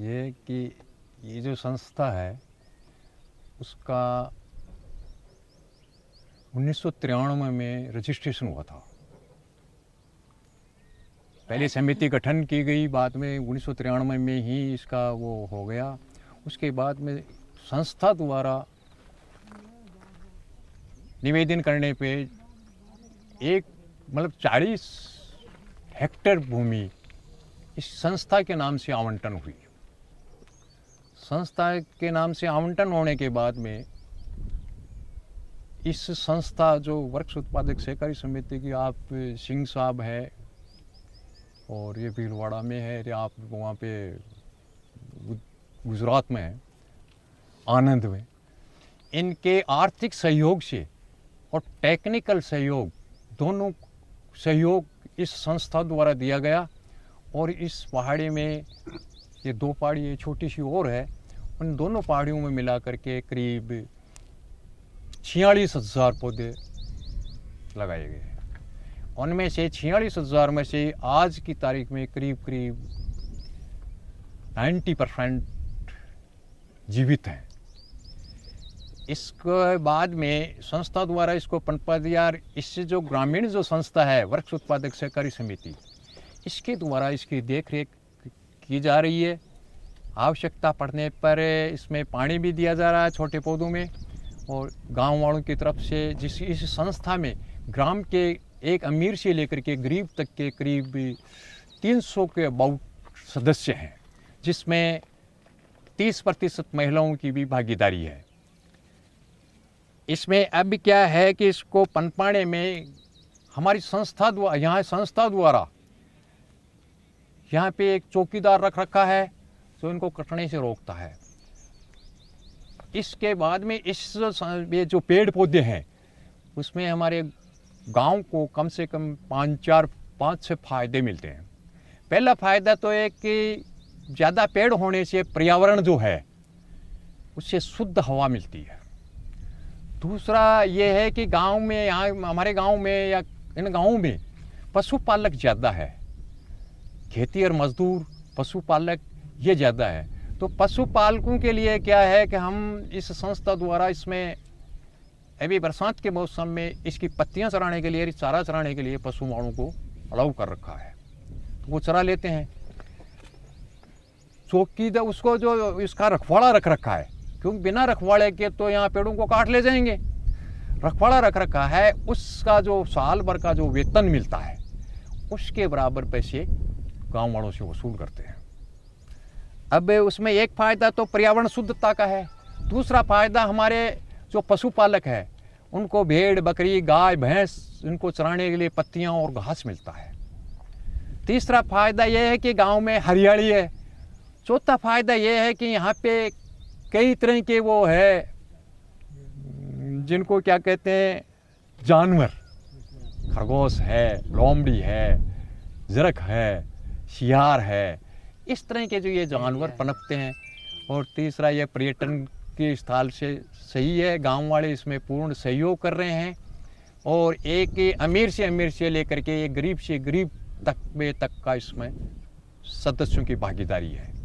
ये कि ये जो संस्था है उसका उन्नीस में, में रजिस्ट्रेशन हुआ था पहले समिति गठन की गई बाद में उन्नीस में, में ही इसका वो हो गया उसके बाद में संस्था द्वारा निवेदन करने पे एक मतलब चालीस हेक्टेयर भूमि इस संस्था के नाम से आवंटन हुई संस्था के नाम से आवंटन होने के बाद में इस संस्था जो वृक्ष उत्पादक सहकारी समिति की आप सिंह साहब है और ये भीलवाड़ा में है या आप वहाँ पे गुजरात में है आनंद में इनके आर्थिक सहयोग से और टेक्निकल सहयोग दोनों सहयोग इस संस्था द्वारा दिया गया और इस पहाड़ी में ये दो पहाड़ी ये छोटी सी और है उन दोनों पहाड़ियों में मिला करके करीब छियालीस हज़ार पौधे लगाए गए हैं उनमें से छियालीस हज़ार में से आज की तारीख में करीब करीब 90 परसेंट जीवित हैं इसके बाद में संस्था द्वारा इसको पनपा दिया इससे जो ग्रामीण जो संस्था है वृक्ष उत्पादक सहकारी समिति इसके द्वारा इसकी देख रेख की जा रही है आवश्यकता पड़ने पर इसमें पानी भी दिया जा रहा है छोटे पौधों में और गांव वालों की तरफ से जिस इस संस्था में ग्राम के एक अमीर से लेकर के गरीब तक के करीब 300 के अबाउट सदस्य हैं जिसमें 30 प्रतिशत महिलाओं की भी भागीदारी है इसमें अब क्या है कि इसको पनपाने में हमारी संस्था द्वारा यहाँ संस्था द्वारा यहाँ पे एक चौकीदार रख रखा है जो इनको कटने से रोकता है इसके बाद में इस ये जो पेड़ पौधे हैं उसमें हमारे गांव को कम से कम पाँच चार पाँच से फायदे मिलते हैं पहला फ़ायदा तो है कि ज़्यादा पेड़ होने से पर्यावरण जो है उससे शुद्ध हवा मिलती है दूसरा ये है कि गांव में यहाँ हमारे गांव में या इन गांवों में पशुपालक ज़्यादा है खेती और मजदूर पशुपालक ये ज़्यादा है तो पशुपालकों के लिए क्या है कि हम इस संस्था द्वारा इसमें अभी बरसात के मौसम में इसकी पत्तियाँ चराने के लिए चारा चराने के लिए पशु माड़ों को अलाउ कर रखा है तो वो चरा लेते हैं चौकी उसको जो इसका रखवाड़ा रख रखा है क्योंकि बिना रखवाड़े के तो यहाँ पेड़ों को काट ले जाएंगे रखवाड़ा रख रखा है उसका जो साल भर का जो वेतन मिलता है उसके बराबर पैसे गाँव वालों से वसूल करते हैं अब उसमें एक फ़ायदा तो पर्यावरण शुद्धता का है दूसरा फ़ायदा हमारे जो पशुपालक है उनको भेड़ बकरी गाय भैंस उनको चराने के लिए पत्तियाँ और घास मिलता है तीसरा फ़ायदा यह है कि गांव में हरियाली है चौथा फ़ायदा यह है कि यहाँ पे कई तरह के वो है जिनको क्या कहते हैं जानवर खरगोश है लोमड़ी है जरख है शियार है इस तरह के जो ये जानवर पनपते हैं और तीसरा ये पर्यटन के स्थल से सही है गांव वाले इसमें पूर्ण सहयोग कर रहे हैं और एक अमीर से अमीर से लेकर के एक गरीब से गरीब तक तक, तक का इसमें सदस्यों की भागीदारी है